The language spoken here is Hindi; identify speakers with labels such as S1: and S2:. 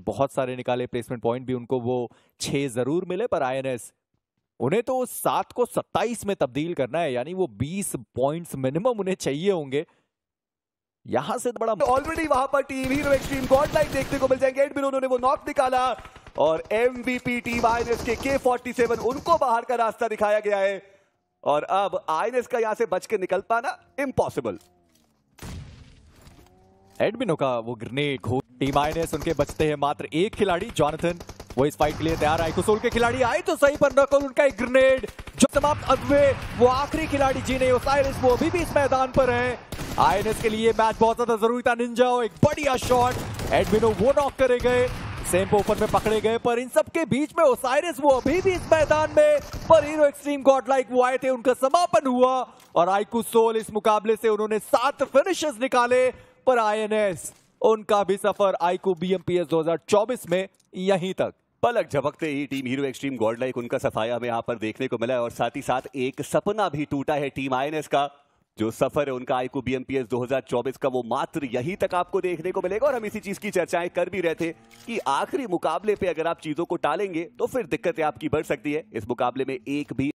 S1: बहुत सारे निकाले प्लेसमेंट पॉइंट भी उनको वो छः ज़रूर मिले पर आईएनएस उन्हें तो सात को सत्ताईस में तब्दील करना है यानी वो बीस पॉइंट्स मिनिमम उन्हें चाहिए होंगे
S2: यहां से तो बड़ा ऑलरेडी तो वहां पर team hero extreme god like देखने को मिल जाएंगे एडमिन उन्होंने वो नॉक निकाला और एमवीपी टीम आईएनएस के के 47 उनको बाहर का रास्ता दिखाया गया है और अब आईएनएस का यहां से बच के निकल पाना इम्पॉसिबल
S1: एडमिनो का वो ग्रेनेड टीम आई उनके बचते हैं मात्र एक खिलाड़ी जॉनथन वो इस फाइट के लिए तैयार आए कुसोल के खिलाड़ी आए तो सही पर नकल उनका एक ग्रेनेड जो समाप्त अदवे वो आखिरी खिलाड़ी जीने ओसाइरिस वो अभी भी इस मैदान पर है आईएनएस के लिए मैच बहुत ज्यादा जरूरी था निंजा एक बढ़िया शॉट एडमिनो वो नॉक करे गए सेम्प ओपन में पकड़े गए पर इन सबके बीच में ओसाइरिस वो अभी भी इस मैदान में पर हीरो एक्सट्रीम गॉड लाइक वो आए थे उनका समापन हुआ और आईकू सोल इस मुकाबले से उन्होंने
S2: सात फिनिशेस निकाले पर आईएनएस उनका भी सफर आईकू बीएमपीएस 2024 में यहीं तक पलक झपकते ही team hero extreme god like उनका सफाया हमें यहाँ पर देखने को मिला है और साथ ही साथ एक सपना भी टूटा है टीम आईएनएस का जो सफर है उनका आईकू बीएमपीएस 2024 का वो मात्र यहीं तक आपको देखने को मिलेगा और हम इसी चीज की चर्चाएं कर भी रहे थे कि आखिरी मुकाबले पे अगर आप चीजों को टालेंगे तो फिर दिक्कतें आपकी बढ़ सकती है इस मुकाबले में एक भी